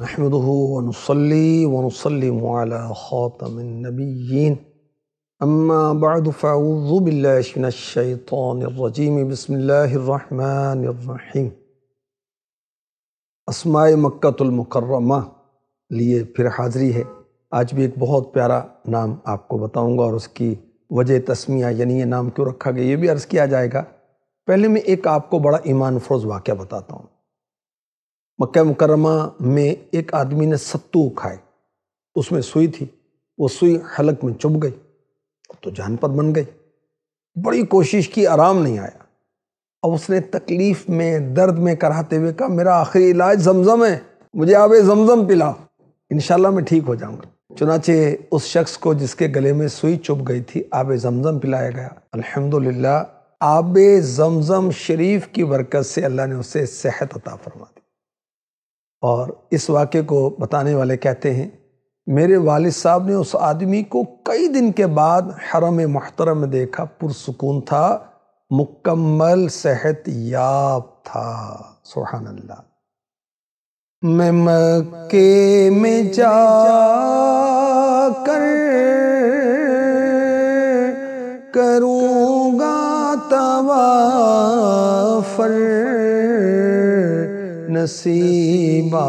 नहमदहू वनसली वनसलम ख़ातमनबीन अम्मा बदफ़ाउज़बिल्लाशैतरजीम बसमीम असमाय मक्तुलमकरमा लिए फिर हाज़री है आज भी एक बहुत प्यारा नाम आपको बताऊंगा और उसकी वजह तस्मिया यानी ये नाम क्यों रखा गया ये भी अर्ज़ किया जाएगा पहले मैं एक आपको बड़ा ईमान फरोज़ वाक़ बताता हूँ मक्का मुकरमा में एक आदमी ने सत्तू खाए उसमें सुई थी वो सुई हलक में चुभ गई तो जानपद बन गई बड़ी कोशिश की आराम नहीं आया अब उसने तकलीफ में दर्द में कराते हुए कहा मेरा आखिरी इलाज जमजम है मुझे आप जमजम पिलाओ इन मैं ठीक हो जाऊंगा चुनाचे उस शख्स को जिसके गले में सुई चुभ गई थी आब जमजम पिलाया गया अल्हम्दुलिल्लाह आब जमजम शरीफ की बरकत से अल्लाह ने उसे सेहत अता फरमा और इस वाक्य को बताने वाले कहते हैं मेरे वालिद साहब ने उस आदमी को कई दिन के बाद हरम महतरम में देखा पुरसकून था मुकम्मल सेहत याब था सुहान अल्लाह मैं मक्के में जा कर करूँगा तवा फर नसीबा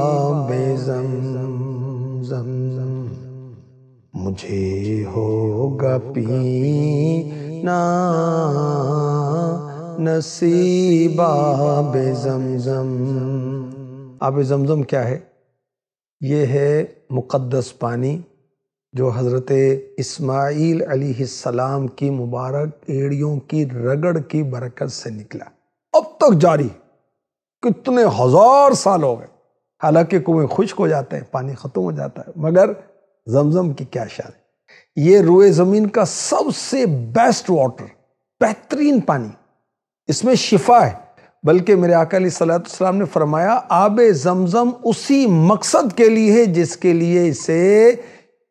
बेजम जम मुझे होगा पी नसीबा जम आप जमजम क्या है ये है मुक़दस पानी जो हज़रत इसमाईल सलाम की मुबारक एड़ियों की रगड़ की बरकत से निकला अब तक जारी कितने हजार साल हो गए हालांकि कुएं खुश्क हो जाते हैं पानी ख़त्म हो जाता है मगर जमजम की क्या शान है ये रुए ज़मीन का सबसे बेस्ट वाटर बेहतरीन पानी इसमें शिफा है बल्कि मेरे आकाली सलाम ने फरमाया आब जमजम उसी मकसद के लिए है जिसके लिए इसे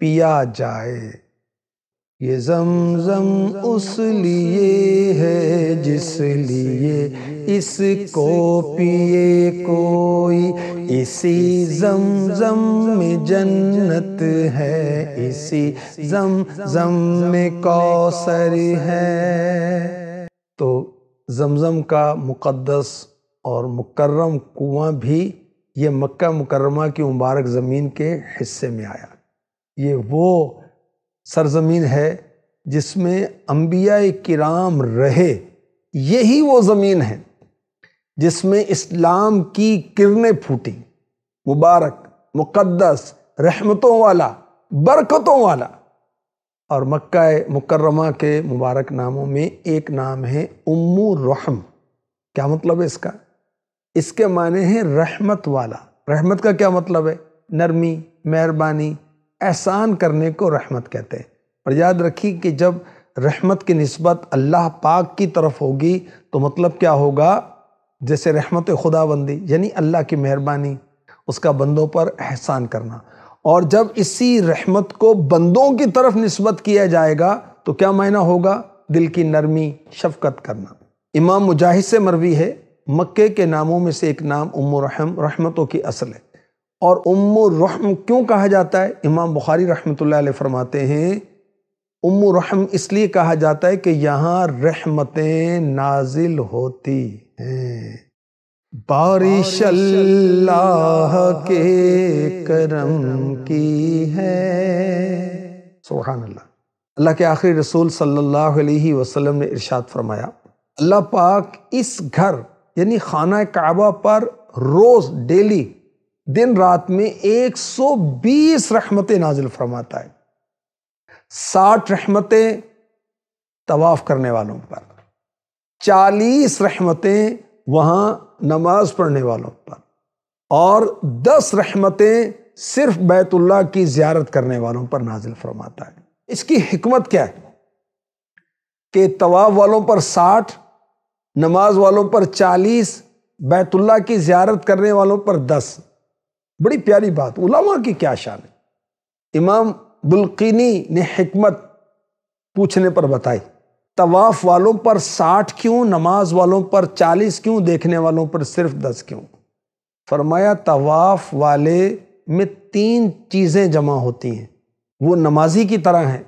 पिया जाए ये जमजम उस लिए है जिस लिए इसको पिए कोई इसी जमजम में जन्नत है इसी जमजम में कौसर है तो जमजम का मुक़दस और मुकर्रम कुआं भी ये मक्का मुकर्रमा की मुबारक ज़मीन के हिस्से में आया ये वो सरजमीन है जिसमें अम्बिया कराम रहे यही वो ज़मीन है जिसमें इस्लाम की किरणें फूटी मुबारक मुक़दस रहमतों वाला बरकतों वाला और मक्का मुकर्रमा के मुबारक नामों में एक नाम है उम्मू रहम क्या मतलब है इसका इसके माने हैं रहमत वाला रहमत का क्या मतलब है नरमी मेहरबानी एहसान करने को रहमत कहते हैं और याद रखिए कि जब रहमत की नस्बत अल्लाह पाक की तरफ होगी तो मतलब क्या होगा जैसे रहमत खुदाबंदी यानी अल्लाह की मेहरबानी उसका बंदों पर एहसान करना और जब इसी रहमत को बंदों की तरफ नस्बत किया जाएगा तो क्या मायना होगा दिल की नरमी शफकत करना इमाम मुजाहिद से मरवी है मक्के के नामों में से एक नाम उम रहम रहमतों की असल है और उम रहम क्यों कहा जाता है इमाम बुखारी रहमतुल्लाह अलैह फरमाते हैं उम रहम इसलिए कहा जाता है कि यहाँ रहमतें नाजिल होती हैं बारिश अल्लाह के करम की है सुबहान अल्लाह अल्लाह के आखिरी रसूल सल्लल्लाहु अलैहि वसल्लम ने इरशाद फरमाया अल्लाह पाक इस घर यानी खाना काबा पर रोज़ डेली दिन रात में 120 रहमतें नाजिल फरमाता है साठ रहमतें तवाफ करने वालों पर चालीस रहमतें वहाँ नमाज पढ़ने वालों पर और दस रहमतें सिर्फ बैतुल्ला की ज्यारत करने वालों पर नाजिल फरमाता है इसकी हिकमत क्या है कि तवाफ वालों पर साठ नमाज वालों पर चालीस बैतुल्ला की ज्यारत करने वालों पर दस बड़ी प्यारी बात उलामा की क्या शान है इमाम बुल्किनी ने हमत पूछने पर बताई तवाफ वालों पर साठ क्यों नमाज वालों पर चालीस क्यों देखने वालों पर सिर्फ दस क्यों फरमाया तवाफ वाले में तीन चीज़ें जमा होती हैं वो नमाजी की तरह हैं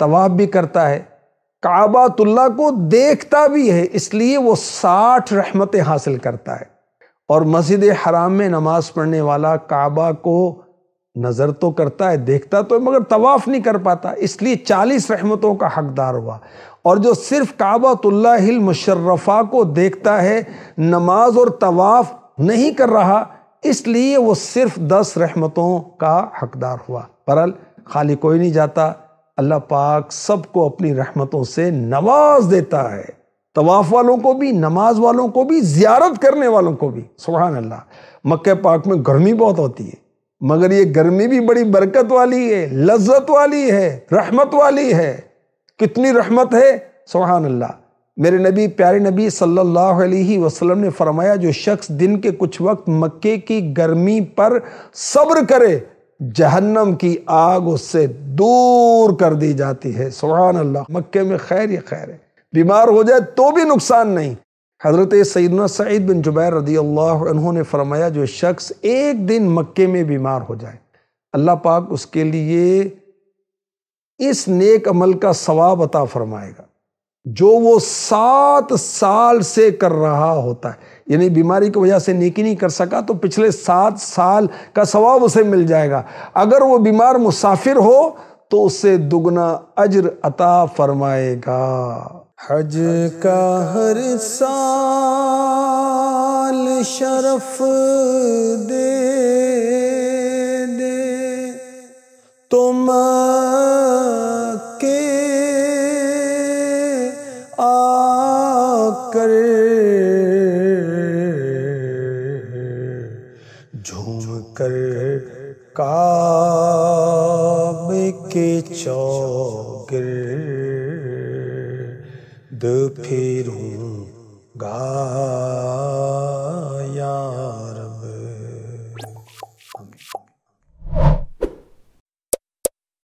तवाफ भी करता है काबातुल्ला को देखता भी है इसलिए वो साठ रहमतें हासिल करता है और मस्जिद हराम में नमाज पढ़ने वाला काबा को नज़र तो करता है देखता तो है मगर तवाफ़ नहीं कर पाता इसलिए चालीस रहमतों का हकदार हुआ और जो सिर्फ हिल मुशर्रफ़ा को देखता है नमाज और तवाफ़ नहीं कर रहा इसलिए वो सिर्फ दस रहमतों का हकदार हुआ बहरल खाली कोई नहीं जाता अल्लाह पाक सबको अपनी रहमतों से नवाज देता है तवाफ़ वालों को भी नमाज वालों को भी ज़्यारत करने वालों को भी सुबहान अल्लाह मक्के पाक में गर्मी बहुत होती है मगर ये गर्मी भी बड़ी बरकत वाली है लज्जत वाली है रहमत वाली है कितनी रहमत है सुबहान अल्लाह मेरे नबी प्यारे नबी सल्लल्लाहु अलैहि वसल्लम ने फरमाया जो शख्स दिन के कुछ वक्त मक्के की गर्मी पर सब्र करे जहन्नम की आग उससे दूर कर दी जाती है सुबहान अल्लाह मक्के में खैर ही खैर है बीमार हो जाए तो भी नुकसान नहीं हज़रत सैदना सईद बिन जुबैर रदी अल्लाह उन्होंने फरमाया जो शख्स एक दिन मक्के में बीमार हो जाए अल्लाह पाक उसके लिए इस नेक अमल का सवाब अता फरमाएगा जो वो सात साल से कर रहा होता है यानी बीमारी की वजह से नेकी नहीं कर सका तो पिछले सात साल का सवाब उसे मिल जाएगा अगर वो बीमार मुसाफिर हो तो उससे दुगना अजर अता फरमाएगा हज का हर साल शरफ दे दे तुम तो के आकर झूम कर का फिरूंगा